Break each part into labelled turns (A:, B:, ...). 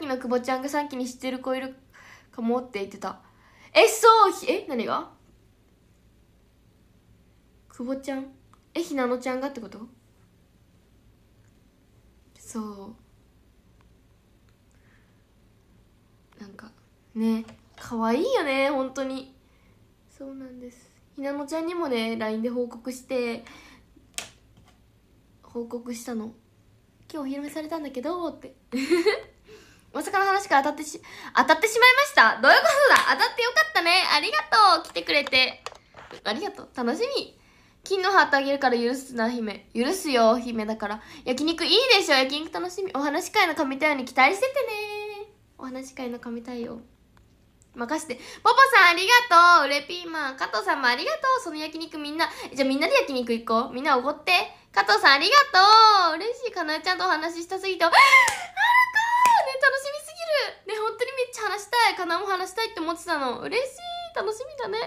A: 今久保ちゃんがさっきに知ってる子いるかもって言ってたえそうえ何が久保ちゃんえひなのちゃんがってことそうなんかね可愛いよね本当にそうなんですひなのちゃんにもね LINE で報告して報告したの今日お披露目されたんだけどってまさかの話から当たってし、当たってしまいましたどういうことだ当たってよかったねありがとう来てくれて。ありがとう楽しみ金のハートあげるから許すな、姫。許すよ、姫だから。焼肉いいでしょ焼肉楽しみ。お話会の神対応に期待しててねお話会の神対応。任して。ポポさんありがとううれピーマン。加藤さんもありがとうその焼肉みんな。じゃあみんなで焼肉行こう。みんなおごって。加藤さんありがとう嬉しい。かなえちゃんとお話ししたすぎて。あ楽しみすぎるね本当にめっちゃ話したいかなも話したいって思ってたの嬉しい楽しみだね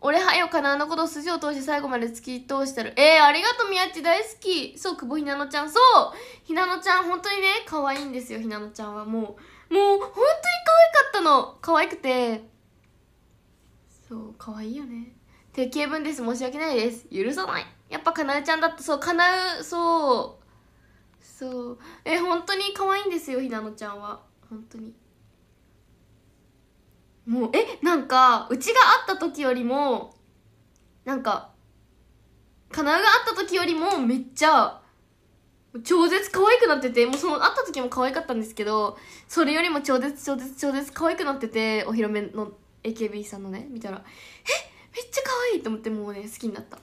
A: 俺はよかなのこと筋を通して最後まで突き通してるえー、ありがとうみやっち大好きそう久保ひなのちゃんそうひなのちゃん本当にね可愛いんですよひなのちゃんはもうもう本当に可愛かったの可愛くてそう可愛いよね定型文です申し訳ないです許さないやっぱかなえちゃんだったそうかなうそうそうえ本当に可愛いんですよひなのちゃんは本当にもうえなんかうちが会った時よりもなんかかなうが会った時よりもめっちゃ超絶可愛くなっててもうその会った時も可愛かったんですけどそれよりも超絶超絶超絶可愛くなっててお披露目の AKB さんのね見たらえめっちゃ可愛いと思ってもうね好きになった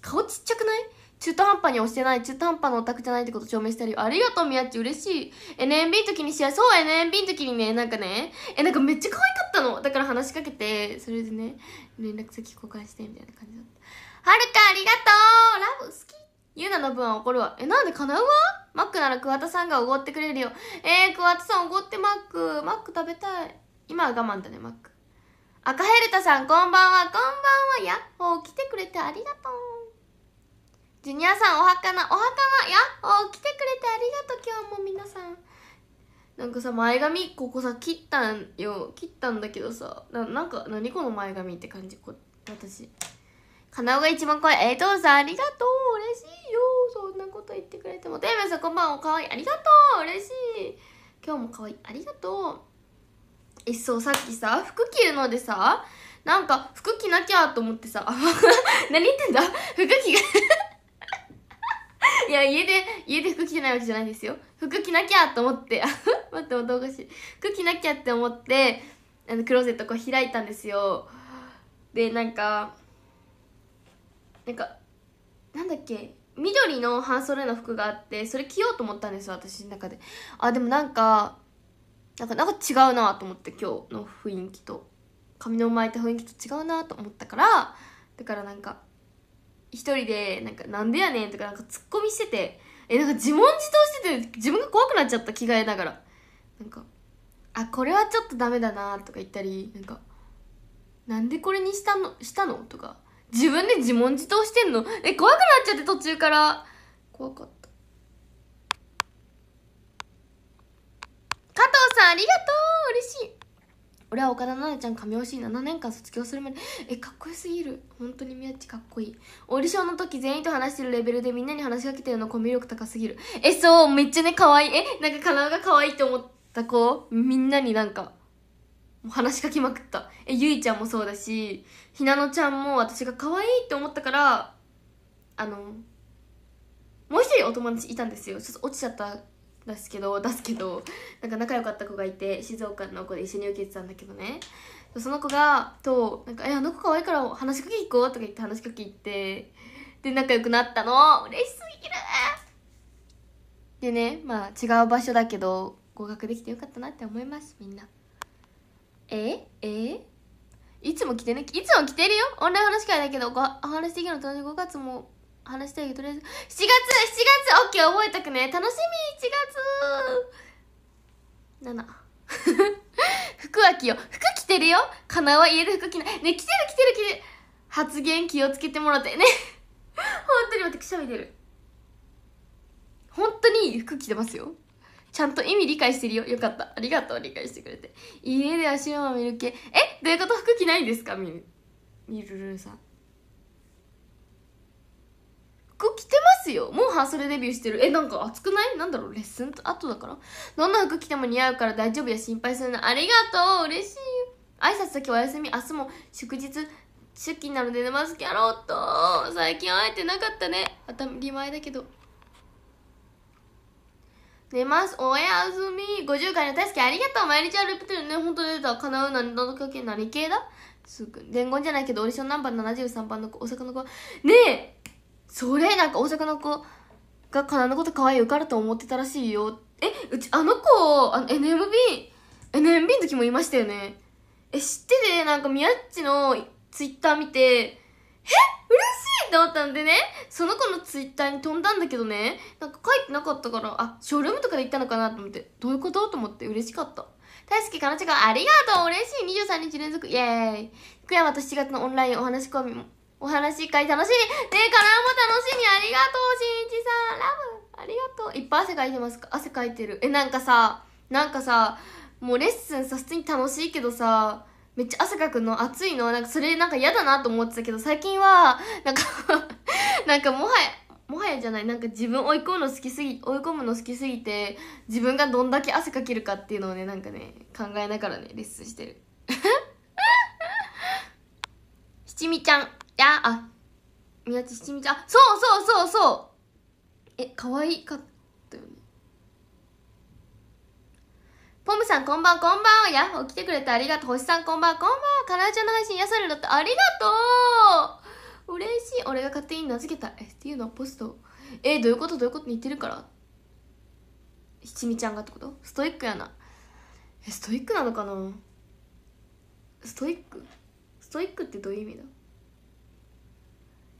A: 顔ちっちゃくない中途半端に押してない、中途半端のオタクじゃないってこと証明したりありがとう、みやっち、嬉しい。NMB の時にしやそう、NMB の時にね、なんかね、え、なんかめっちゃ可愛かったの。だから話しかけて、それでね、連絡先交換して、みたいな感じだった。はるか、ありがとうラブ、好きゆうなの分は怒るわ。え、なんでかなうわマックなら桑田さんがおごってくれるよ。えー、桑田さんおごってマック。マック食べたい。今は我慢だね、マック。赤ヘルタさん、こんばんは、こんばんは。やっほー、来てくれてありがとう。ジュニアさんお墓なお墓なやっお来てくれてありがとう今日も皆さんなんかさ前髪ここさ切ったんよ切ったんだけどさななんか何この前髪って感じこ私かなおが一番怖いえー、とさんありがとう嬉しいよそんなこと言ってくれてもてめさんこんばんはかわいいありがとう嬉しい今日もかわいいありがとうえそうさっきさ服着るのでさなんか服着なきゃと思ってさ 何言ってんだ 服着がいや、家で、家で服着てないわけじゃないですよ。服着なきゃと思って、待っても動画かしい。服着なきゃって思って、あの、クローゼットこう開いたんですよ。で、なんか、なんか、なんだっけ、緑の半袖の服があって、それ着ようと思ったんですよ、私の中で。あ、でもなんか、なんか、なんか違うなと思って、今日の雰囲気と。髪の巻いた雰囲気と違うなと思ったから、だからなんか、一人でなんか「なんでやねん」とかなんかツッコミしててえなんか自問自答してて自分が怖くなっちゃった着替えながらなんか「あこれはちょっとダメだな」とか言ったりなんか「なんでこれにしたのしたの?」とか自分で自問自答してんのえ怖くなっちゃって途中から怖かった加藤さんありがとう嬉しい俺は岡田奈々ちゃん神推し7年間卒業するまでえかっこよすぎる本当に宮地かっこいいオーディションの時全員と話してるレベルでみんなに話しかけてるのコミュ力高すぎるえそうめっちゃね可愛いえなんかかなが可愛いと思った子みんなになんか話しかけまくったえゆいちゃんもそうだしひなのちゃんも私が可愛いって思ったからあのもう一人お友達いたんですよちょっと落ちちゃった出すけど出すけどなんか仲良かった子がいて静岡の子で一緒に受けてたんだけどねその子がと「なんかえあの子可愛いから話しかけ行こう」とか言って話しかけ行ってで仲良くなったの嬉しすぎるでねまあ違う場所だけど合格できてよかったなって思いますみんなええいつも来てねいつも来てるよオンライン話会だけどお話できるのと同じ5月も話したいけどとりあえず7月7月オッケー覚えとくね楽しみ月7 服は着よ服着てるよかなは家で服着ないね着てる着てる着てる発言気をつけてもらってね 本当に待ってくしゃみ出る本当に服着てますよちゃんと意味理解してるよよかったありがとう理解してくれて家で足を見る系えどういうこと服着ないんですかみるるるさんよもう半袖デビューしてるえなんか暑くないなんだろうレッスンと後だからどんな服着ても似合うから大丈夫や心配するのありがとう嬉しい挨拶先お休み明日も祝日出勤なので寝ますキャロット最近会えてなかったね当たり前だけど寝ますおやすみ50回の大好きありがとう毎日歩いてるね本当出た叶うなんだかけ何系だすぐ伝言じゃないけどオーディションナンバー73番の子大阪の子ねえそれなんか大阪の子がかなのこと可愛い受かると思ってたらしいよえうちあの子あの NMB NMB の時もいましたよねえ知っててなんか宮っちのツイッター見てえ嬉しいって思ったんでねその子のツイッターに飛んだんだけどねなんか書いてなかったからあショールームとかで行ったのかなと思ってどういうことと思って嬉しかった大好きかなちゃんありがとう嬉しい23日連続イエーイ福山と7月のオンラインお話し込みもお話し会楽しい。ねえ、カラーも楽しみ。ありがとう、しんいちさん。ラブ。ありがとう。いっぱい汗かいてますか汗かいてる。え、なんかさ、なんかさ、もうレッスンさ、普通に楽しいけどさ、めっちゃ汗かくの暑いのなんかそれなんか嫌だなと思ってたけど、最近は、なんか なんかもはや、もはやじゃないなんか自分追い込むの好きすぎ追い込むの好きすぎて自分がどんだけ汗かけるかっていうのをねなんかね考えながらねレッスンしてる 七味ちゃんやあ宮地七味ちゃんそうそうそうそうえ可愛かったよねポムさんこんばんこんばんやっほ来てくれてありがとう星さんこんばんこんばんカラージャの配信癒されるってありがとう嬉しい俺が勝手に名付けたえっていうのはポストえどういうことどういうこと言ってるから七味ちゃんがってことストイックやなえストイックなのかなストイックストイックってどういう意味だ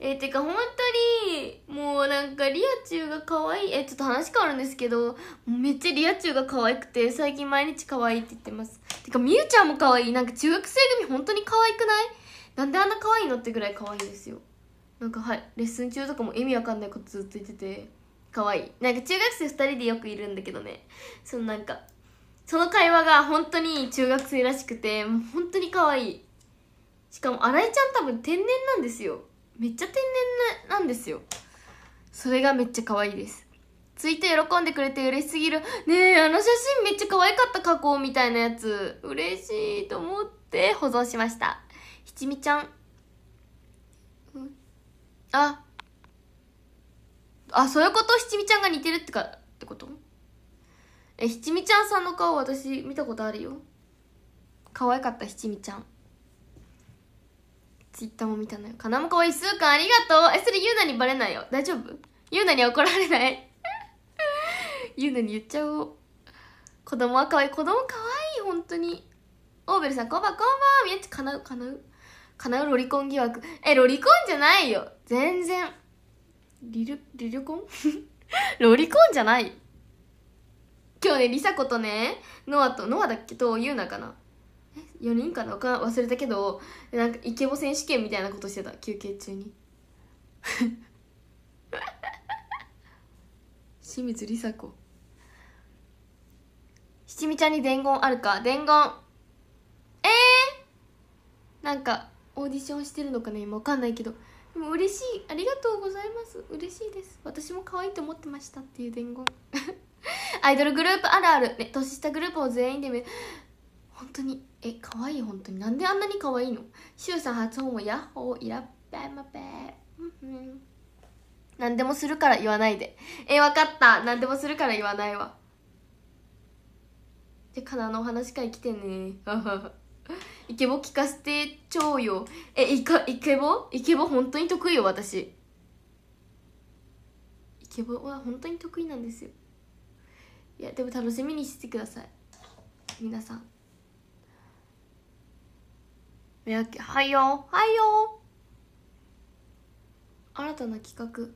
A: えー、てか本当にもうなんかリアチュウが可愛いえー、ちょっと話変わるんですけどめっちゃリアチュウが可愛くて最近毎日可愛いって言ってますてかみゆちゃんも可愛いなんか中学生組本当に可愛くないなんであんな可愛いのってぐらい可愛いですよなんかはいレッスン中とかも意味わかんないことずっと言ってて可愛いなんか中学生2人でよくいるんだけどねそのなんかその会話が本当に中学生らしくてもう本当に可愛いしかも新井ちゃん多分天然なんですよめっちゃ天然なんですよそれがめっちゃ可愛いですついて喜んでくれて嬉しすぎるねえあの写真めっちゃ可愛かった加工みたいなやつ嬉しいと思って保存しましたひちみちゃんああそういうことひちみちゃんが似てるってかってことえひちみちゃんさんの顔私見たことあるよ可愛かったひちみちゃんツイッターも見たのよ。かなもかわいい、スーカーありがとうえ、それゆうなにバレないよ。大丈夫ゆうなに怒られないゆうなに言っちゃおう。子供はかわいい、子供かわいい、本当に。オーベルさん、こんばんこんばんみやち、かなう、かなう。かなうロリコン疑惑。え、ロリコンじゃないよ。全然。リル、リルコン ロリコンじゃない。今日ね、りさことね、ノアと、ノアだっけと、ゆうなかな。4人かな忘れたけどなんかイケボ選手権みたいなことしてた休憩中に 清水梨紗子七味ちゃんに伝言あるか伝言えー、なんかオーディションしてるのかね今わかんないけどでも嬉しいありがとうございます嬉しいです私も可愛いと思ってましたっていう伝言 アイドルグループあるある、ね、年下グループを全員で本当にえ可愛い本当になんであんなに可愛いのしゅうさん発音もヤッホーイラッペマペうんうん何でもするから言わないでえ分かった何でもするから言わないわでかなのお話会来てね イケボ聞かせてちょうよえイカイケボイケボ本当に得意よ私イケボは本当に得意なんですよいやでも楽しみにしてください皆さん目開けはいよはいよ新たな企画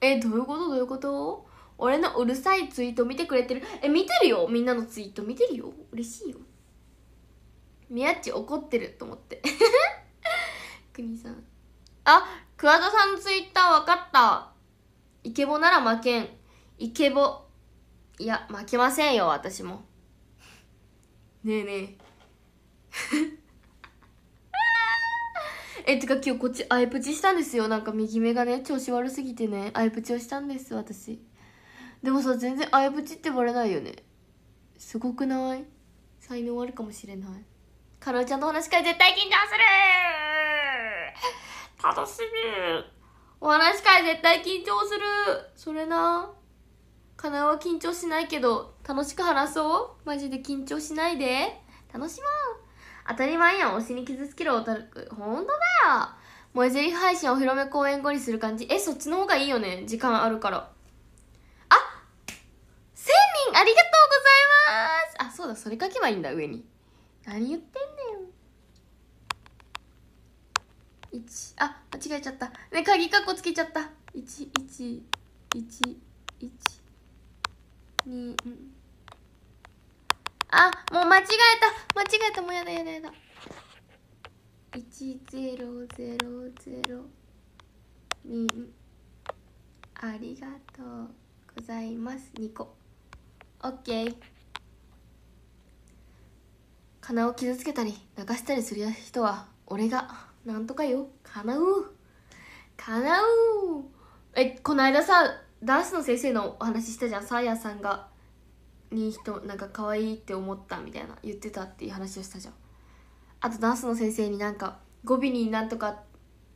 A: えどういうことどういうこと俺のうるさいツイート見てくれてるえ見てるよみんなのツイート見てるよ嬉しいよみやっち怒ってると思ってくに さんあ桑田さんのツイッター分かったイケボなら負けんイケボいや負けませんよ私もねえねえ え、てか今日こっち、アイプチしたんですよ。なんか右目がね、調子悪すぎてね、アイプチをしたんです、私。でもさ、全然アイプチってバレないよね。すごくない才能あるかもしれない。カロちゃんの話会絶対緊張する楽しみお話会絶対緊張するそれな。かなは緊張しないけど、楽しく話そうマジで緊張しないで。楽しもう当たり前やん推しに傷つけるオタクほんとだよ萌えゼリ配信お披露目公演後にする感じえそっちの方がいいよね時間あるからあ千1000人ありがとうございますあそうだそれ書けばいいんだ上に何言ってんねん1あ間違えちゃったね鍵カッコつけちゃった111112あもう間違えた間違えたもうやだやだやだ1000 2んありがとうございます2個 OK かなを傷つけたり流したりする人は俺がなんとかよかなうかなうえこの間さダンスの先生のお話したじゃんサーヤさんがに人なんか可愛いって思ったみたいな言ってたっていう話をしたじゃんあとダンスの先生になんか語尾になんとか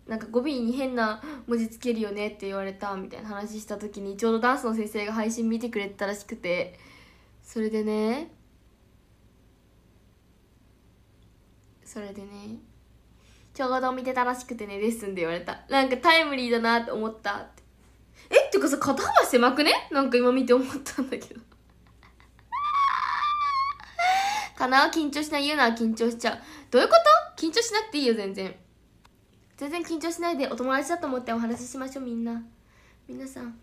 A: なんか語尾に変な文字つけるよねって言われたみたいな話した時にちょうどダンスの先生が配信見てくれてたらしくてそれでねそれでねちょうど見てたらしくてねレッスンで言われたなんかタイムリーだなって思ったってえってかさ肩幅狭くねなんか今見て思ったんだけどかな緊張しない言うな緊張しちゃうどういうこと緊張しなくていいよ全然全然緊張しないでお友達だと思ってお話ししましょうみんななさん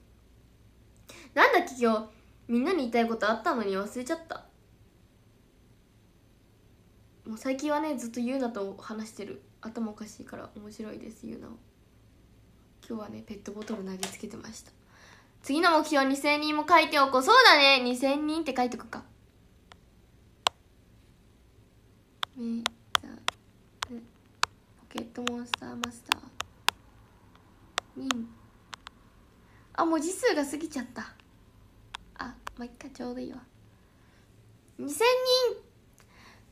A: なんだっけ今日みんなに言いたいことあったのに忘れちゃったもう最近はねずっと言うなと話してる頭おかしいから面白いですゆうなを今日はねペットボトル投げつけてました次の目標2000人も書いておこうそうだね2000人って書いておくかポケットモンスターマスターにあもう字数が過ぎちゃったあまあ、いっかちょうどいいわ2000人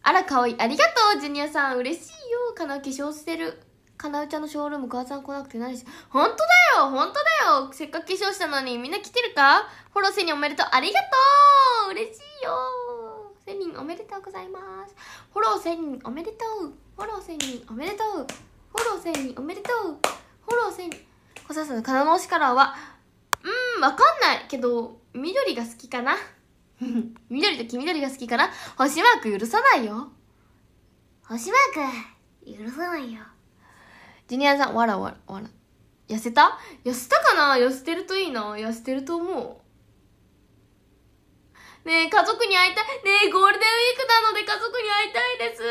A: あらかわいいありがとうジュニアさん嬉しいよかな化粧してるかなうちゃんのショールーム母さん来なくて何し本当だよ本当だよせっかく化粧したのにみんな来てるかフォローせにおめでとうありがとう嬉しいよ1000人おめでとうございますフォロー1000人おめでとうフォロー1000人おめでとうフォロー1000人おめでとうフォロー1000人小笹の金の推しカラーはうーんわかんないけど緑が好きかな 緑と黄緑が好きかな星マーク許さないよ星マーク許さないよジュニアさんわらわらわら痩せた痩せたかな痩せてるといいな痩せてると思うねえ、家族に会いたい。ねえ、ゴールデンウィークなので家族に会いたいです。家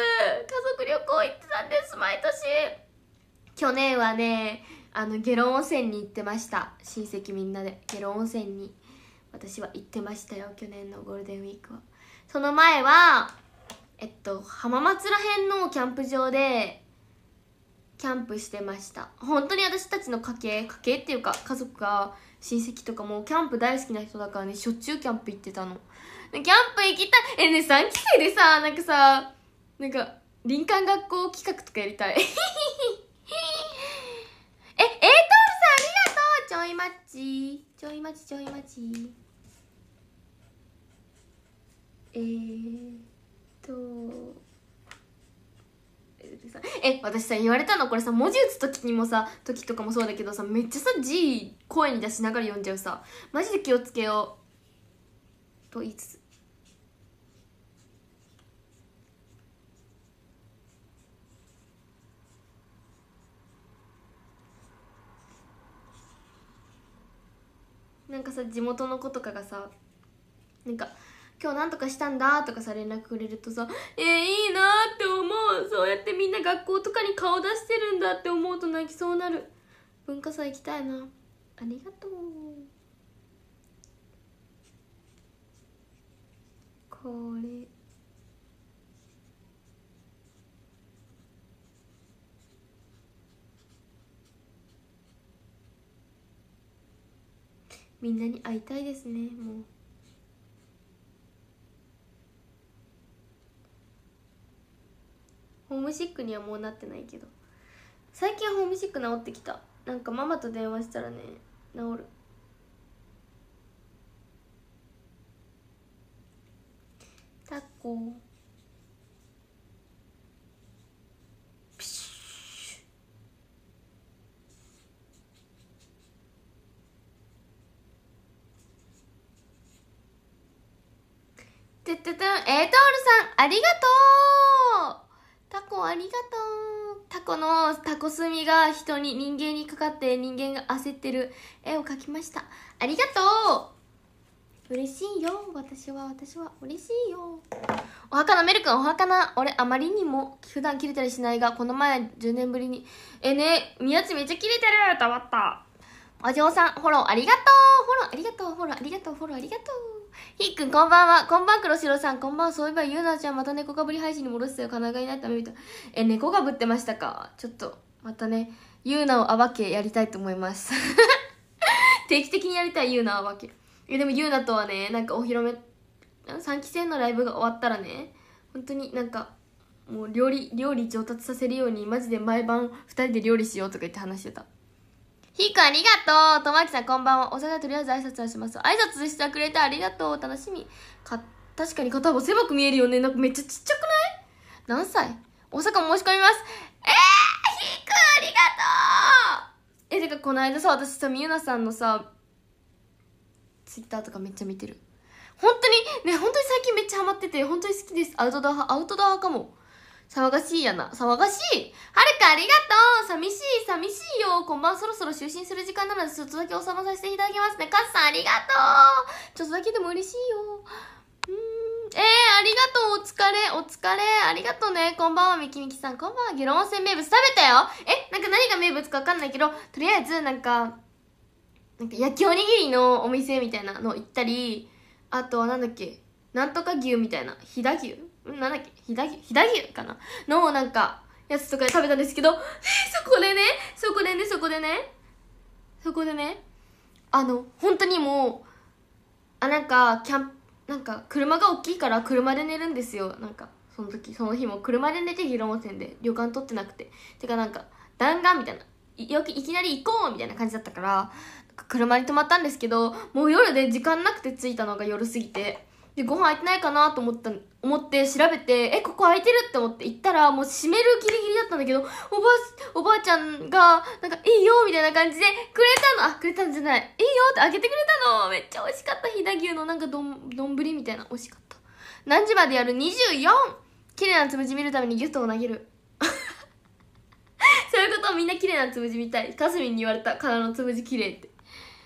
A: 族旅行行ってたんです、毎年。去年はね、あの、下呂温泉に行ってました。親戚みんなで。下呂温泉に。私は行ってましたよ、去年のゴールデンウィークは。その前は、えっと、浜松らへんのキャンプ場で、キャンプしてました本当に私たちの家系家系っていうか家族が親戚とかもキャンプ大好きな人だからねしょっちゅうキャンプ行ってたのキャンプ行きたいえね3期生でさなんかさなんか林間学校企画とかやりたい えエイトールさんありがとうちょいッチ。ちょいッチ、ちょいッチ。えー、っとえ私さ言われたのこれさ文字打つ時にもさ時とかもそうだけどさめっちゃさ字声に出しながら読んじゃうさマジで気をつけようと言いつつなんかさ地元の子とかがさなんか「今日何とかしたんだ」とかさ連絡くれるとさ「えー、いいな」って思うそうやってみんな学校とかに顔出してるんだって思うと泣きそうなる文化祭行きたいなありがとうこれみんなに会いたいですねもう。ホームシックにはもうなってないけど最近ホームシック治ってきたなんかママと電話したらね治るタコトゥトゥトゥエトールさん、ありがとうタコありがとうタコのタコ炭が人に、人間にかかって人間が焦ってる絵を描きました。ありがとう嬉しいよ私は、私は、嬉しいよおはかなメル君、おはかな俺、あまりにも普段切れたりしないが、この前10年ぶりに、えね、宮地めっちゃ切れてるたまった。お嬢さん、フォローありがとうフォローありがとうフォローありがとうフォローありがとうひっくんこんばんは。こんばん黒白さん。こんばんは。そういえばゆうなちゃんまた猫かぶり配信に戻したよ。神奈川になったみたい。え、猫かぶってましたかちょっと、またね、ゆうなを暴けやりたいと思います。定期的にやりたいゆうな暴け。え、でもゆうなとはね、なんかお披露目、3期生のライブが終わったらね、本当になんか、もう料理、料理上達させるように、マジで毎晩2人で料理しようとか言って話してた。ひーくんありがとうとまきさんこんばんは。おさらとりあえず挨拶はします。挨拶してくれてありがとう楽しみ。か、確かに肩幅狭く見えるよね。なんかめっちゃちっちゃくない何歳大阪申し込みます。えー、ひーくんありがとうえ、てかこの間さ、私さ、みゆなさんのさ、ツイッターとかめっちゃ見てる。本当に、ね、本当に最近めっちゃハマってて、本当に好きです。アウトドア、アウトドアかも。騒がしいやな。騒がしいはるかありがとう寂しい、寂しいよこんばんそろそろ就寝する時間なので、ちょっとだけおまさせていただきますね。カズさんありがとうちょっとだけでも嬉しいよ。うん。えー、ありがとうお疲れお疲れありがとうねこんばんはみきみきさんこんばんはゲロ温泉名物食べたよえなんか何が名物かわかんないけど、とりあえずなんか、なんか焼きおにぎりのお店みたいなの行ったり、あとはなんだっけなんとか牛みたいな。飛騨牛なんだっけ飛騨牛かなのなんかやつとかで食べたんですけどそこでねそこでねそこでねそこでねあの本当にもうあなんかキャンなんか車が大きいから車で寝るんですよなんかその時その日も車で寝て広尾温泉で旅館取ってなくててかなんか弾丸みたいないよいきなり行こうみたいな感じだったから車に泊まったんですけどもう夜で時間なくて着いたのが夜過ぎてでご飯空いてないかなと思った思って調べてえここ空いてるって思って行ったらもう閉めるギリギリだったんだけどおばあおばあちゃんがなんかいいよみたいな感じでくれたのあくれたんじゃないいいよってあげてくれたのめっちゃ美味しかった飛騨牛のなんかどん、ぶりみたいな美味しかった何時までやる 24! 綺麗なつむじ見るためにギュッと投げる そういうことみんな綺麗なつむじ見たいかすみに言われた殻のつむじ綺麗って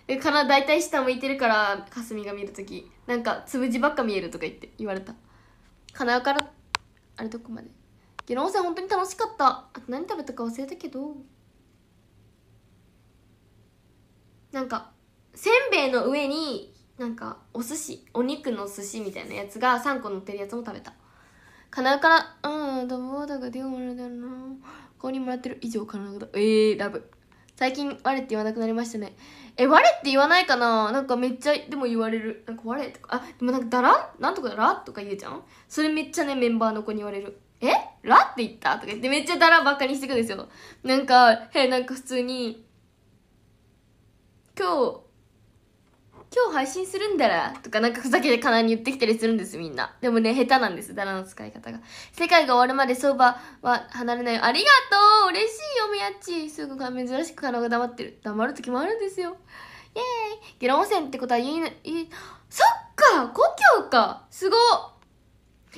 A: で殻大体下向いてるからかすみが見るときなんかつむじばっか見えるとか言って言われた金谷からあれどこまで下呂温泉本当に楽しかったあと何食べたか忘れたけどなんかせんべいの上になんかお寿司お肉の寿司みたいなやつが3個乗ってるやつも食べた金谷からうんどうだかデュオもらえなここにもらってる以上金谷だえーラブ最近我って言わなくなりましたねえ、我って言わないかななんかめっちゃ、でも言われる。なんか我とか、あ、でもなんかだらなんとかだらとか言うじゃんそれめっちゃね、メンバーの子に言われる。えらって言ったとか言ってめっちゃだらばっかりしてくんですよ。なんか、へ、なんか普通に、今日、今日配信するんだら、とかなんかふざけてかなに言ってきたりするんです、みんな。でもね、下手なんです、ダラの使い方が。世界が終わるまで相場は離れないありがとう嬉しいよ、みやっち。すぐが珍しくカナが黙ってる。黙るときもあるんですよ。イェーイゲロ温泉ってことは言いな、言い、そっか故郷かすごっ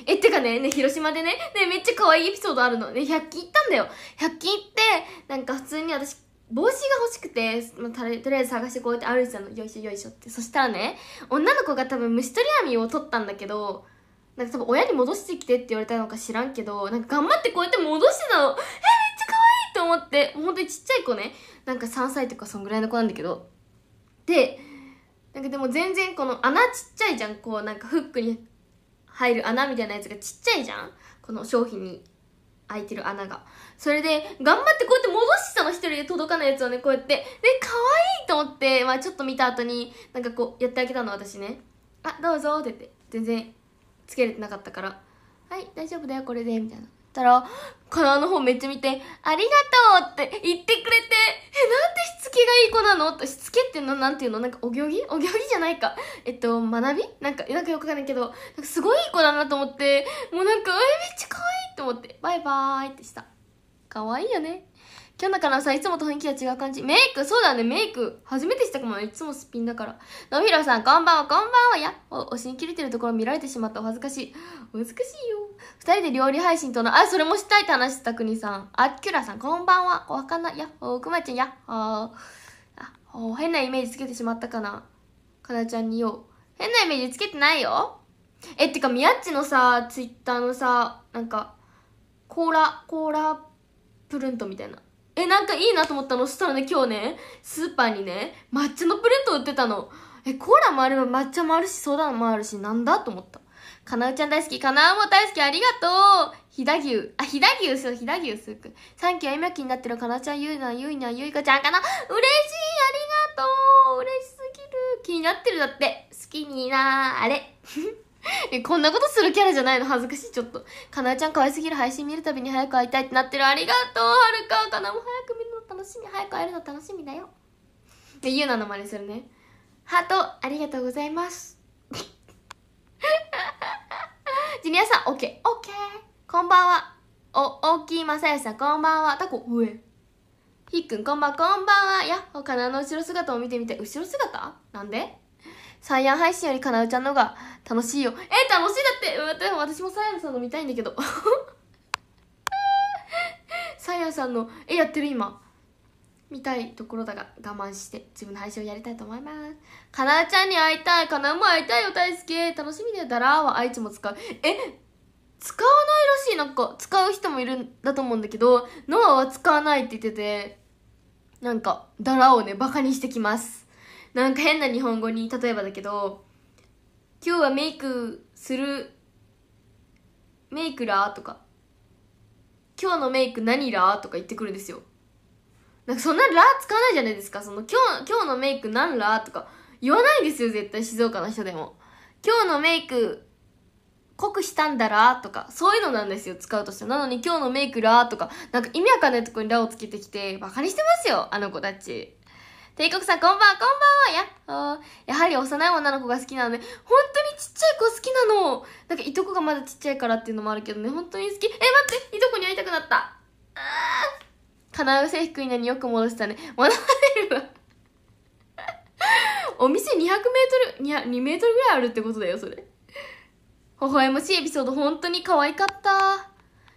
A: え、ってかね、ね、広島でね、ね、めっちゃ可愛いエピソードあるの。ね、100均行ったんだよ。100均行って、なんか普通に私、帽子が欲しくて、まあ、とりあえず探してこうやって歩いてたのよいしょよいしょってそしたらね女の子が多分虫取り網を取ったんだけどなんか多分親に戻してきてって言われたのか知らんけどなんか頑張ってこうやって戻してたのえめっちゃ可愛いと思って本当にちっちゃい子ねなんか3歳とかそんぐらいの子なんだけどでなんかでも全然この穴ちっちゃいじゃんこうなんかフックに入る穴みたいなやつがちっちゃいじゃんこの商品に開いてる穴が。それで、頑張ってこうやって戻してたの、一人で届かないやつをね、こうやって。で、可愛いと思って、まあちょっと見た後に、なんかこう、やってあげたの、私ね。あ、どうぞって言って、全然、つけれてなかったから。はい、大丈夫だよ、これで、みたいな。たら、カナの方めっちゃ見て、ありがとうって言ってくれて、え、なんてしつけがいい子なのとしつけってのなんていうのなんかお行儀お行儀じゃないか。えっと、学びなんか、なんかよくわかんないけど、すごいいい子だなと思って、もうなんか、え、めっちゃ可愛いと思って、バイバーイってした。可愛いよね。今日のカナさん、いつもと雰囲気が違う感じ。メイクそうだね、メイク。初めてしたかも。いつもすっぴんだから。のびろさん、こんばんは、こんばんは。やお、おしに切れてるところ見られてしまった。お恥ずかしい。難しいよ。二人で料理配信との、あ、それもしたいって話したくにさん。あ、きゅらさん、こんばんは。わかんない。やっほー、くまちゃん、やっほー。あ、ほ変なイメージつけてしまったかな。かなちゃんによ。変なイメージつけてないよ。え、ってか、みやっちのさ、ツイッターのさ、なんか、コーラ、コーラプルントみたいな。えなんかいいなと思ったのそしたらね今日ねスーパーにね抹茶のプレート売ってたのえコーラもあれば抹茶もあるしソーダもあるしなんだと思ったかなうちゃん大好きかなうも大好きありがとうひだ牛あひだ牛そうひだ牛すくサンキューあいみきになってるかなうちゃんゆいなゆいなゆいかちゃんかな嬉しいありがとう嬉しすぎる気になってるだって好きになあれ え、こんなことするキャラじゃないの恥ずかしい、ちょっと。かなえちゃん可愛すぎる配信見るたびに早く会いたいってなってる。ありがとう、はるか。かなも早く見るの楽しみ。早く会えるの楽しみだよ。で、ゆうなの真似するね。ハート、ありがとうございます。ジュニアさん、オッケー、オッケー。こんばんは。お、大きいまさやさん、こんばんは。タコ、上。ひっくん、こんばん、こんばんは。やっほ、かなの後ろ姿を見てみて、後ろ姿なんでサイヤン配信よりかなうちゃんのが楽しいよ。え、楽しいだって、私もサイヤンさんの見たいんだけど。サイヤンさんの、え、やってる今。見たいところだが我慢して自分の配信をやりたいと思いますかなうちゃんに会いたいかなうも会いたいよ大好き楽しみだよだらは愛知も使うえ使わないらしいなんか使う人もいるんだと思うんだけどノアは使わないって言っててなんかだらをねバカにしてきますなんか変な日本語に例えばだけど「今日はメイクするメイクら?」とか「今日のメイク何ら?」とか言ってくるんですよなんかそんな「ら」使わないじゃないですかその今日「今日のメイク何ら?」とか言わないですよ絶対静岡の人でも「今日のメイク濃くしたんだら?」とかそういうのなんですよ使うとしてなのに「今日のメイクら?」とかなんか意味わかんないとこに「ら」をつけてきてバカにしてますよあの子たち。帝国さん、こんばんこんばんはやっほー。やはり幼い女の子が好きなので、本当にちっちゃい子好きなの。なんか、いとこがまだちっちゃいからっていうのもあるけどね、本当に好き。え、待っていとこに会いたくなった。あー。金う制い稲によく戻したね。戻れるわ。お店200メートル、2, 2メートルぐらいあるってことだよ、それ。微笑ましいエピソード、本当に可愛かった。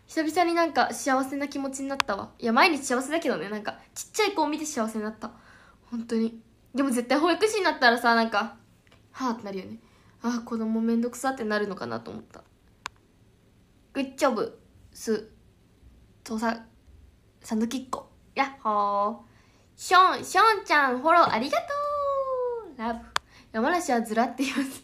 A: 久々になんか幸せな気持ちになったわ。いや、毎日幸せだけどね、なんか、ちっちゃい子を見て幸せになった。本当にでも絶対保育士になったらさなんかはあってなるよねあ子供めんどくさってなるのかなと思ったグッジョブすとさサンドキッコやっほーションションちゃんフォローありがとうラブ山梨はズラって言います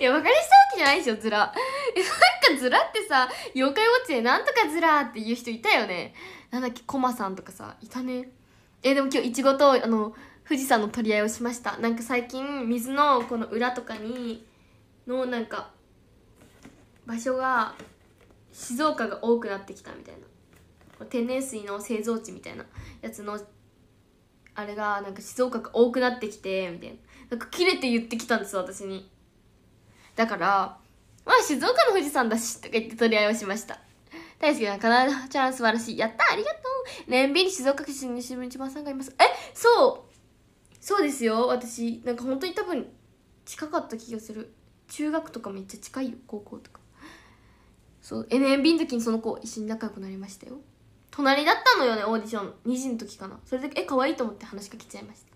A: いや分かりそうじゃないでしょズラなんかズラってさ妖怪ウォッチでなんとかズラって言う人いたよねなんだっけコマさんとかさいたねえー、でも今日いちごとあの富士山の取り合いをしましたなんか最近水のこの裏とかにのなんか場所が静岡が多くなってきたみたいな天然水の製造地みたいなやつのあれがなんか静岡が多くなってきてみたいななんか切れて言ってきたんです私にだからまあ静岡の富士山だしとか言って取り合いをしました大好きなカナダチャン素晴らしい。やったありがとう年日に静岡市に新一番さんがいます。えそうそうですよ私なんか本当に多分近かった気がする中学とかめっちゃ近いよ高校とかそう NMB の時にその子一緒に仲良くなりましたよ隣だったのよねオーディション2時の時かなそれだけ、え可愛いと思って話しかけちゃいました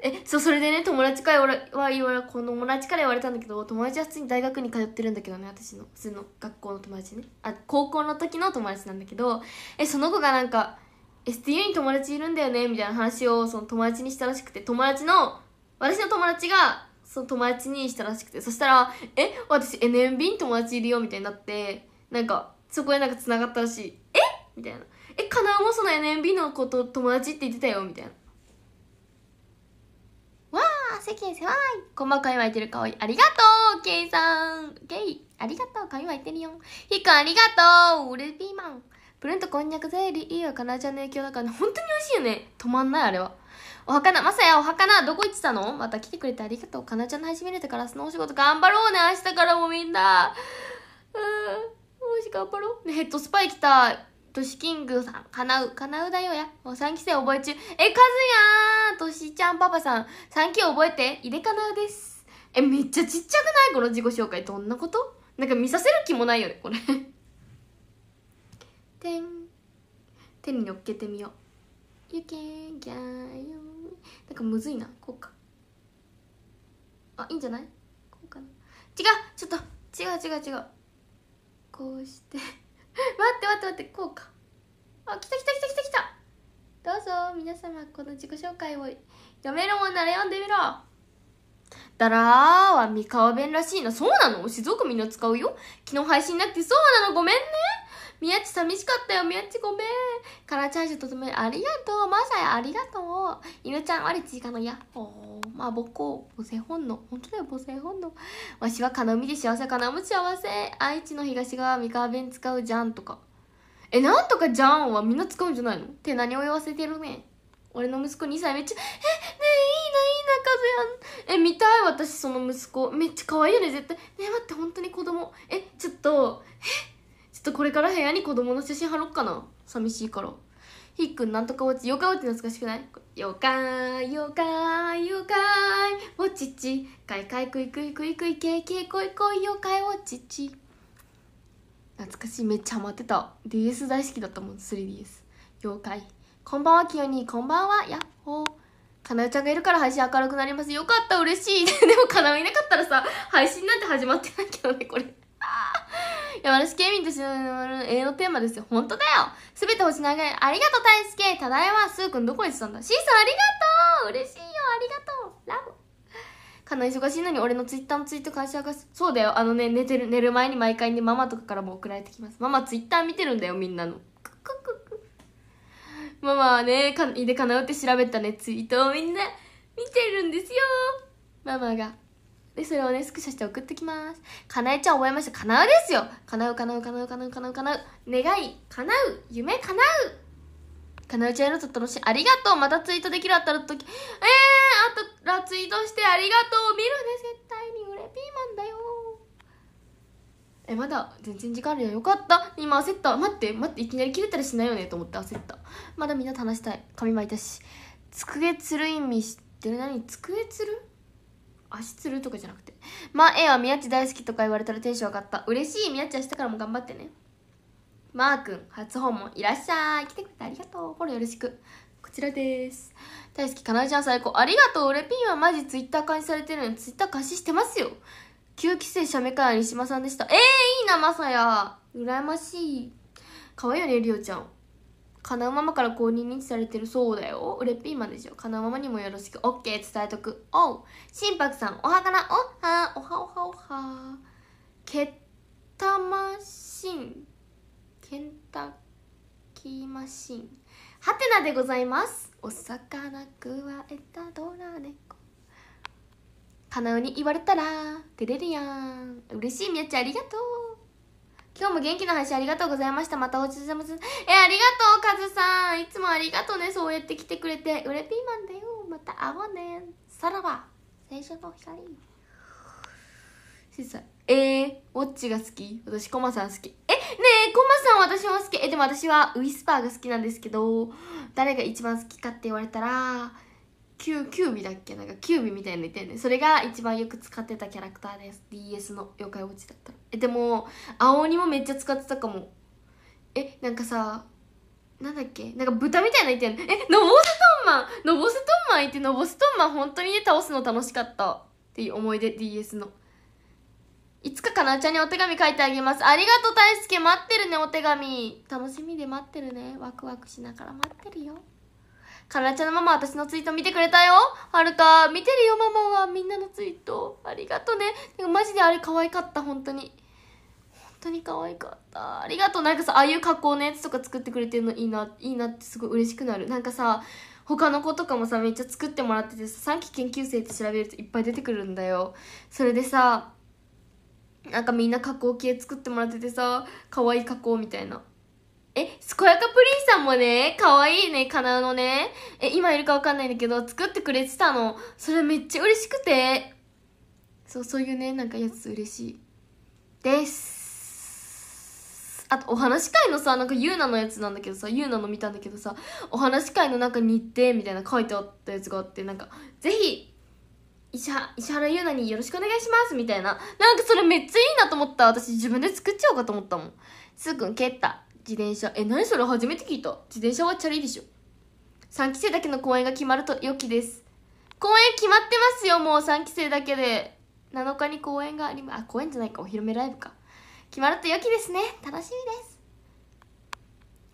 A: えそうそれでね友達から俺は言われこの友達から言われたんだけど友達は普通に大学に通ってるんだけどね私の普通の学校の友達ねあ高校の時の友達なんだけどえその子がなんか STU に友達いるんだよねみたいな話をその友達にしたらしくて友達の私の友達がその友達にしたらしくてそしたら「え私 NMB に友達いるよ」みたいになってなんかそこへなんかつながったらしい「えみたいな「えかなうもその NMB の子と友達って言ってたよ」みたいな関に狭い細は、かみわいてるかわいありがとうケイさんケイありがとうかみわいてるよヒくありがとう俺ピーマンプルンとこんにゃくゼリーよ、かなちゃんの影響だから、ね、本当に美味しいよね止まんないあれはおはかなまさやおはかなどこ行ってたのまた来てくれてありがとうかなちゃんの配信見れてからそのお仕事頑張ろうね明日からもみんなうんもし頑張ろうねヘッドスパイ行きたいとしキングさん、かなう、かなうだよや。もう3期生覚え中。え、かずやーとしちゃんパパさん、3期覚えて、いでかなうです。え、めっちゃちっちゃくないこの自己紹介。どんなことなんか見させる気もないよね、これてん。手に乗っけてみよう。ゆけーぎゃーよなんかむずいな。こうか。あ、いいんじゃないこうかな。違うちょっと違う違う違う。こうして。って待って待ってこうかあ来た来た来た来た来たどうぞ皆様この自己紹介を読めるもんなら読んでみろだらーは三河弁らしいなそうなの静岡みんな使うよ昨日配信になってそうなのごめんね宮地寂しかったよ、宮地ごめん。カラチャージとともに、ありがとう、マサヤ、ありがとう。犬ちゃん、我ちかの、やっほー。まあ、僕こ、母性本能。本当だよ、母性本能。わしはかの海で幸せ、なむ幸せ。愛知の東側、三河弁使うじゃんとか。え、なんとかじゃんはみんな使うんじゃないのって何を言わせてるね。俺の息子2歳めっちゃ、え、ねえ、いいな、いいな、カズヤン。え、見たい、私、その息子。めっちゃ可愛いよね、絶対。ねえ、待って、本当に子供。え、ちょっと、え、ょっとこれから部屋に子供の写真貼ろっかな寂しいからひっくんなんとかウォッチよかウォッチ懐かしくないよかいよかいよかいウォッかいかいくいくいくいくいけいけいこいこいよかいウォッチ懐かしいめっちゃハマってた DS 大好きだったもん 3DS 妖怪こんばんはきよにこんばんはやっほーかなえちゃんがいるから配信明るくなりますよかった嬉しい でもかなえいなかったらさ配信なんて始まってないけどねこれ私ケイミンとしての英のテーマですよ。本当だよすべて星長い。ありがとう、大輔ただいま。すーくんどこ行ってたんだシーさんありがとう嬉しいよありがとうラブかな忙しいのに俺のツイッターのツイート会社がそうだよあのね寝てる寝る前に毎回ねママとかからも送られてきますママツイッター見てるんだよみんなのククククママはねかいでかなうって調べたねツイートをみんな見てるんですよママがで、それをね、スクショして送ってきます。かなえちゃん覚えました。かなうですよ。かなう、かなう、かなう、かなう、かなう、う。願い、かなう、夢、かなう。かなうちゃんやると楽しい。ありがとう。またツイートできるあったらとき。えー、あったらツイートしてありがとう。見るね、絶対に。俺、ピーマンだよ。え、まだ全然時間あるよ。よかった。今焦った。待って、待って、いきなり切れたりしないよね。と思って焦った。まだみんな話したい。髪巻いたし。机つる意味知ってる何机つる足つるとかじゃなくてまあえわ、宮地大好きとか言われたらテンション上がった嬉しい宮地明日からも頑張ってねマー君初訪問いらっしゃい来てくれてありがとうフォローよろしくこちらです大好きかなえちゃん最高ありがとう俺ピンはマジツイッター監視されてるのにツイッター監視してますよ9期生写メ会西島さんでしたえー、いいなまさや羨ましい可愛いよねりおちゃんかなうままから公認認知されてるそうだよ。うれっぴーまでしょ。かなうままにもよろしく。オッケー伝えとく。おう。心拍さん、おはかな、おは、おはおはおは。けったましん。ケンタッキーマシン。はてなでございます。お魚くわえたドラ猫。かなうに言われたら、出れるやん。嬉しいみやちゃんありがとう。今日も元気な配信ありがとうございました。またおちつざます。え、ありがとう、カズさん。いつもありがとうね。そうやって来てくれて。ウレピーマンだよ。また会おうね。さらば、青春の光。さえー、ウォッチが好き私、コマさん好き。え、ねえ、コマさん私も好き。え、でも私はウィスパーが好きなんですけど、誰が一番好きかって言われたら、キュキュービだっけなんかキューみたいなのいたよねそれが一番よく使ってたキャラクターです DS の妖怪ウォッチだったらえでも青鬼もめっちゃ使ってたかもえなんかさなんだっけなんか豚みたいなのいたよねえのぼせトンマンのぼせトンマンいてのぼせトンマン本当にね倒すの楽しかったっていう思い出 DS のいつかかなちゃんにお手紙書いてあげます。ありがとう、大輔待ってるね、お手紙。楽しみで待ってるね。ワクワクしながら待ってるよ。かなちゃんのママ私のツイート見てくれたよはるか見てるよママはみんなのツイートありがとねマジであれ可愛かった本当に本当に可愛かったありがとうなんかさああいう加工のやつとか作ってくれてるのいいないいなってすごい嬉しくなるなんかさ他の子とかもさめっちゃ作ってもらっててさ3期研究生って調べるといっぱい出てくるんだよそれでさなんかみんな加工系作ってもらっててさ可愛い加工みたいなえ、すこやかプリンさんもね、可愛いね、かなうのね。え、今いるかわかんないんだけど、作ってくれてたの。それめっちゃ嬉しくて。そう、そういうね、なんかやつ嬉しい。です。あと、お話会のさ、なんかゆうなのやつなんだけどさ、ゆうなの見たんだけどさ、お話会のなんか日程みたいな書いてあったやつがあって、なんか、ぜひ、石原うなによろしくお願いしますみたいな。なんかそれめっちゃいいなと思った。私自分で作っちゃおうかと思ったもん。すーくん蹴った。自転車え何それ初めて聞いた自転車はチャリでしょ3期生だけの公演が決まると良きです公演決まってますよもう3期生だけで7日に公演がありますあ公演じゃないかお披露目ライブか決まると良きですね楽しみです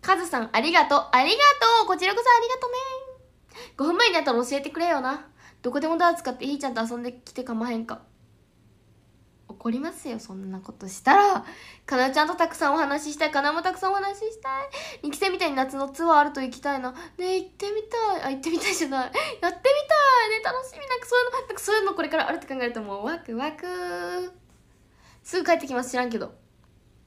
A: カズさんありがとうありがとうこちらこそありがとうね5分前になったら教えてくれよなどこでもドア使っていいちゃんと遊んできてかまへんか怒りますよそんなことしたらかなちゃんとたくさんお話ししたいかなもたくさんお話ししたい2期生みたいに夏のツアーあると行きたいなね行ってみたいあ行ってみたいじゃない やってみたいね楽しみなんかそういうのなんかそういうのこれからあるって考えるともうワクワクすぐ帰ってきます知らんけど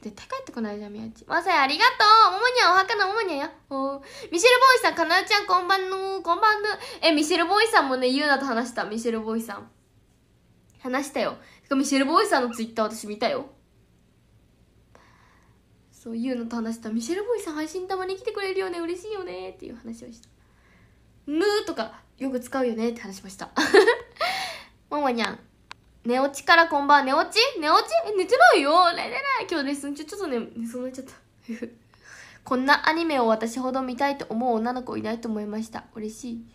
A: 絶対帰ってこないじゃん、宮ち。まさや、ありがとうももにゃおお墓のももにゃや。おミシェル・ボーイさん、かなうちゃん、こんばんの、こんばんぬ。え、ミシェル・ボーイさんもね、言うなと話した、ミシェル・ボーイさん。話したよ。しかもミシェルボーイさんのツイッター私見たよそういうのと話したミシェルボーイさん配信たまに来てくれるよね嬉しいよねっていう話をした「ーとかよく使うよねって話しました ママにゃん寝落ちからこんばん寝落ち寝落ち寝てないよ寝てない今日レッスン中ちょっとね寝そうになっちゃった こんなアニメを私ほど見たいと思う女の子いないと思いました嬉しい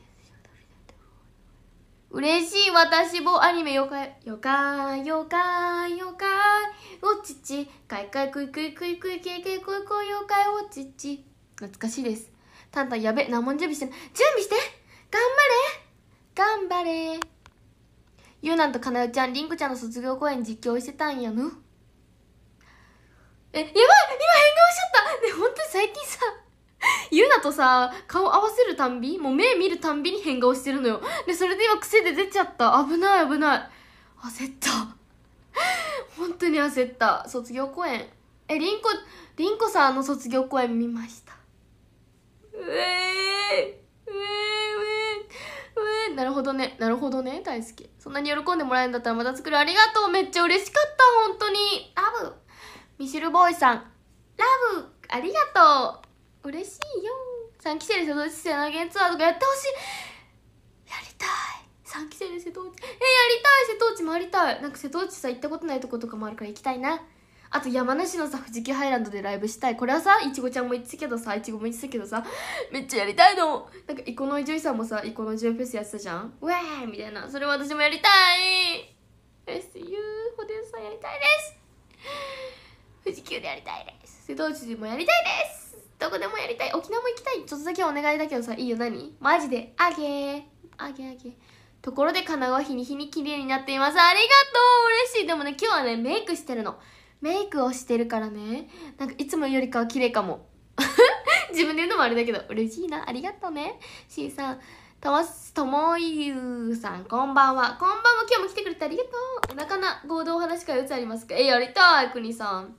A: 嬉しい私もアニメよかよかよかよかおちちかいかいくいくいくいくいけいけいこいこよかいおちち懐かしいですたんたんやべなも準備してない準備して頑張れ頑張れゆうなんとかなよちゃんりんこちゃんの卒業公演実況してたんやのえやばい今変顔しちゃったね本当に最近さゆなとさ、顔合わせるたんび、もう目見るたんびに変顔してるのよ。で、それで今癖で出ちゃった。危ない危ない。焦った。本当に焦った。卒業公演。え、りんこ、りんこさんの卒業公演見ました。うえー、うえー、うえうえー、なるほどね、なるほどね、大好き。そんなに喜んでもらえるんだったらまた作る。ありがとう。めっちゃ嬉しかった。本当に。ラブ。ミシルボーイさん。ラブ。ありがとう。嬉しいよ3期生で瀬戸内背投げツアーとかやってほしいやりたい3期生で瀬戸内えやりたい瀬戸内やりたいなんか瀬戸内さ行ったことないとことかもあるから行きたいなあと山梨のさ富士急ハイランドでライブしたいこれはさいちごちゃんも言ってたけどさいちごも言ってたけどさめっちゃやりたいのなんかイコノイジュイさんもさイコノイジュイフェスやってたじゃんウェーみたいなそれは私もやりたい SU ホテルさんやりたいです富士急でやりたいです瀬戸内でもやりたいですどこでもやりたい沖縄も行きたいちょっとだけお願いだけどさいいよ何マジであげーあげあげところで金は日に日に綺麗になっていますありがとう嬉しいでもね今日はねメイクしてるのメイクをしてるからねなんかいつもよりかは綺麗かも 自分で言うのもあれだけど嬉しいなありがとうねーさんともともゆうさんこんばんはこんばんは今日も来てくれてありがとうなかな合同お話会うつありますかえやりたいくにさん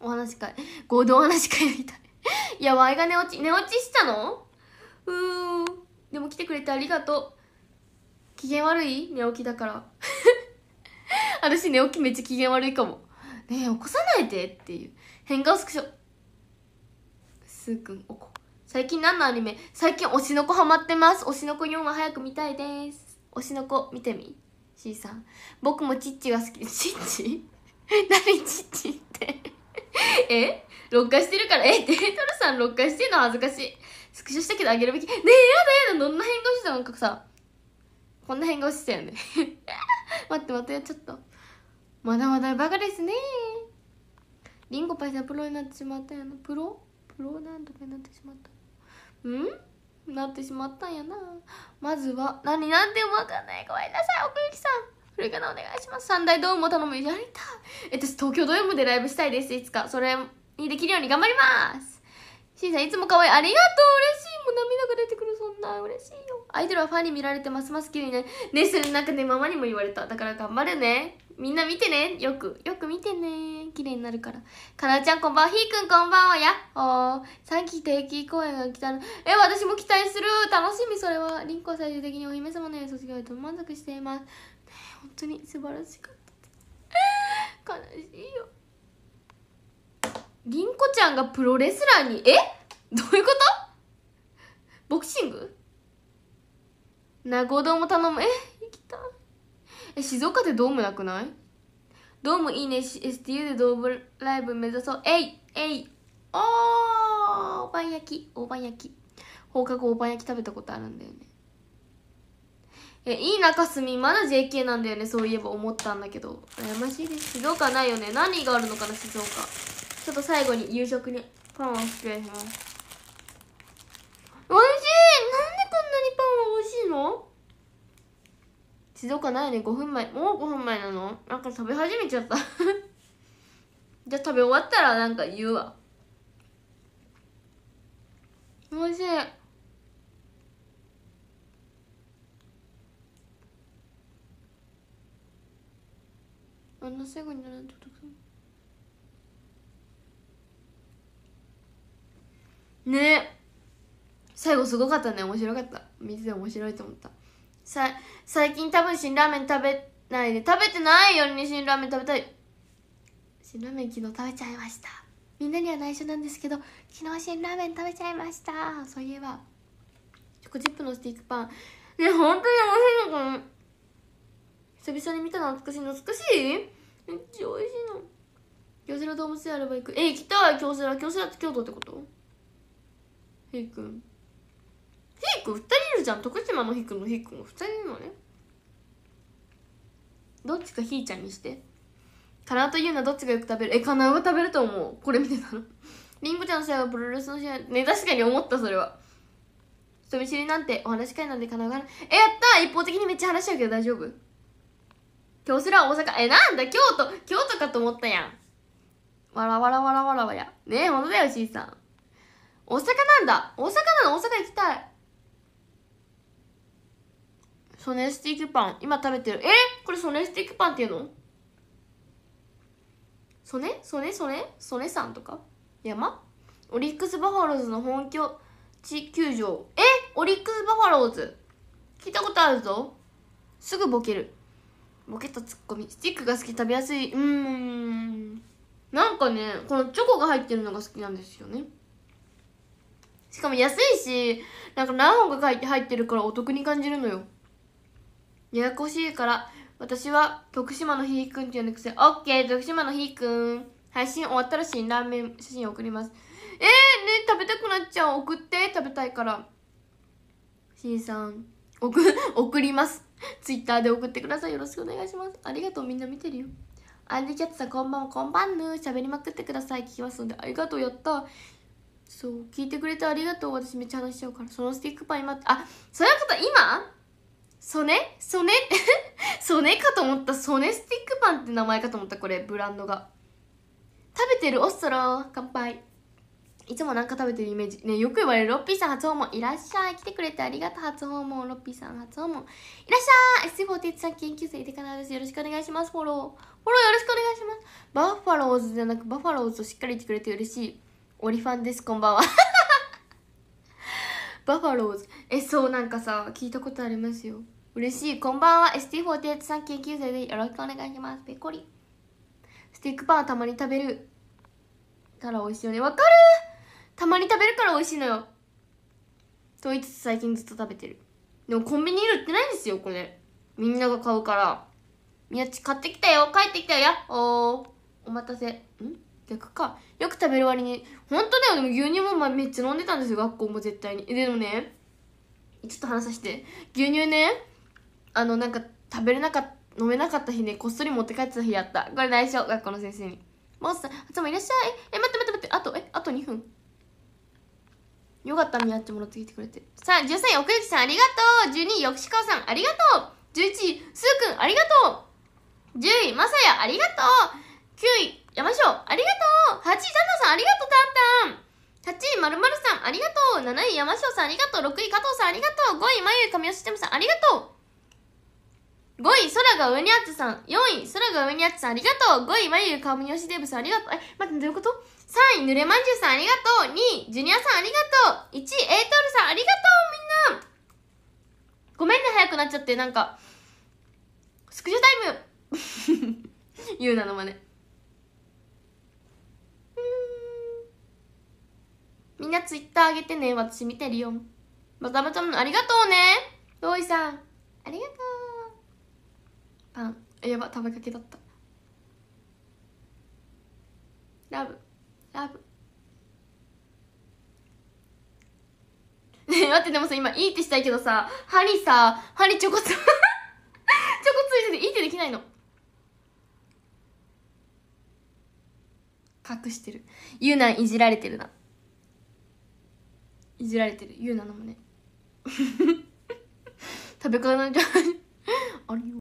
A: お話会合同お話会やりたいい やわいが寝落ち寝落ちしたのうーんでも来てくれてありがとう機嫌悪い寝起きだから 私寝起きめっちゃ機嫌悪いかもねえ起こさないでっていう変顔スクショすーくんおこ最近何のアニメ最近推しの子ハマってます推しの子4話早く見たいです推しの子見てみ C さん僕もチッチが好きチッチ 何チッチってえ録画してるから、え、デートルさん録画してんの恥ずかしい。スクショしたけどあげるべき。ねえ、やだやだ、どんな変顔してたのなんかさ、こんな変顔してたよね。待って待って、ちょっと。まだまだバカですねりんごパイさんプロになってしまったやな。プロプロなんとかになってしまった。んなってしまったんやなまずは何なんてわかんないごめんなさい奥行きさんこれからお願いします三大ドームも頼むやりたい私東京ドームでライブしたいですいつかそれにできるように頑張りますしんさんいつも可愛いありがとう嬉しいもう涙が出てくるそんな嬉しいよアイドルはファンに見られてますます急にねねそれなんかねママにも言われただから頑張るねみんな見てねよくよく見てね綺麗になるからかなちゃんこんばんはひーくんこんばんはやっほー3期定期公演が来たのえ私も期待する楽しみそれはりんこ最終的にお姫様の演卒業へと満足しています本当に素晴らしかった悲しいよりんこちゃんがプロレスラーにえどういうことボクシングなごども頼むえ行きたえ静岡でドームなくないドームいいね STU でドームライブ目指そうえいえいおーおばん焼きおばん焼き放課後おばん焼き食べたことあるんだよねえいい中かすみまだ JK なんだよねそういえば思ったんだけど羨ましいです静岡ないよね何があるのかな静岡ちょっと最後に夕食にパンを失礼します美味しいなんでこんなにパンは美味しいの静岡ないね5分前もう5分前なのなんか食べ始めちゃった じゃあ食べ終わったらなんか言うわ美味しいあんな最後にならんとたくんね最後すごかったね面白かった見てて面白いと思ったさ最近多分辛ラーメン食べないで食べてないよに辛ラーメン食べたい辛ラーメン昨日食べちゃいましたみんなには内緒なんですけど昨日辛ラーメン食べちゃいましたそういえばチョコチップのスティックパンね本当に美味しいのかな久々に見たの懐かしい懐かしいめっちゃ美味しいの京セラ動物園あれば行くえ行きたい京セラ京セラって京都ってことひーくんひーくん二人いるじゃん徳島のひーくんのひーくんが人いるのねどっちかひーちゃんにしてかなというのはどっちがよく食べるえかなが食べると思うこれ見てたのりんごちゃんの試合はプロレスの試合ね確かに思ったそれは人見知りなんてお話し会なんでかながらえやった一方的にめっちゃ話しちゃうけど大丈夫京セラ大阪えなんだ京都京都かと思ったやんわらわらわらわらわやねえほんとだよしーさん大阪なんだ大阪なの大阪行きたいソネスティックパン今食べてるえこれソネスティックパンっていうのソネソネソネソネさんとか山オリックス・バファローズの本拠地球場えオリックス・バファローズ聞いたことあるぞすぐボケるボケとツッコミスティックが好き食べやすいうーんなんかねこのチョコが入ってるのが好きなんですよねしかも安いし、なんか何本か入ってるからお得に感じるのよ。ややこしいから、私は徳島のひーくんって呼んでくせ、オッケー、徳島のひーくん。配信終わったらしいラーメン写真送ります。えー、ね、食べたくなっちゃう。送って、食べたいから。んさん、送、送ります。ツイッターで送ってください。よろしくお願いします。ありがとう、みんな見てるよ。アンディキャッツさん、こんばんは、こんばんぬ。喋りまくってください。聞きますので、ありがとう、やった。そう聞いてくれてありがとう私めっちゃ話しちゃうからそのスティックパン今あそういうこと今ソネソネ ソネかと思ったソネスティックパンって名前かと思ったこれブランドが食べてるオっそロ乾杯いつもなんか食べてるイメージねよく言われるロッピーさん初訪問いらっしゃい来てくれてありがとう初訪問ロッピーさん初訪問いらっしゃい S4T さん研究生でかなですよろしくお願いしますフォローフォローよろしくお願いしますバッファローズじゃなくバッファローズとしっかり言ってくれて嬉しいオリファンですこんばんはバファローズえそうなんかさ聞いたことありますよ嬉しいこんばんは ST48 さん研究生でよろしくお願いしますペコリスティックパンたまに食べるから美味しいよねわかるたまに食べるから美味しいのよと言いつつ最近ずっと食べてるでもコンビニに売ってないんですよこれみんなが買うからみやち買ってきたよ帰ってきたよやっおお待たせん逆かよく食べる割に本当だよでも牛乳もまめっちゃ飲んでたんですよ学校も絶対にでもねちょっと話させて牛乳ねあのなんか食べれなかった飲めなかった日ねこっそり持って帰ってた日やったこれ内緒学校の先生にモンスターあつもいらっしゃいえ待って待って待ってあとえあと2分よかったみやってもらってきてくれてさあ13位奥行さんありがとう12位吉川さんありがとう11位すーくんありがとう10位まさやありがとう9位山椒、ありがとう !8 位、ジャさん、ありがとう、タンタン !8 位、まるまるさん、ありがとう !7 位、山椒さん、ありがとう !6 位、加藤さん、ありがとう !5 位、まゆい、かみおしちむさん、ありがとう !5 位、空が上にあってさん。4位、空が上にあってさん、ありがとう !5 位、まゆゆかみおしデブさん、ありがとうえ、待って、どういうこと ?3 位、ぬれまんじゅうさん、ありがとう !2 位、ジュニアさん、ありがとう !1 位、エイトールさん、ありがとうみんなごめんね、早くなっちゃって、なんか、スクショタイム 言うなのまね。みんなツイッターあげてね。私見てるよ。またまたありがとうね。ロイさん。ありがとう。パン。やば、食べかけだった。ラブ。ラブ。ねえ、待って、でもさ、今、いいってしたいけどさ、針さ、針ちょこつ、ちょこついてて、いいってできないの。隠してる。ゆうないじられてるな。いじられてるゆうなのもね 食べ方じゃあ るよ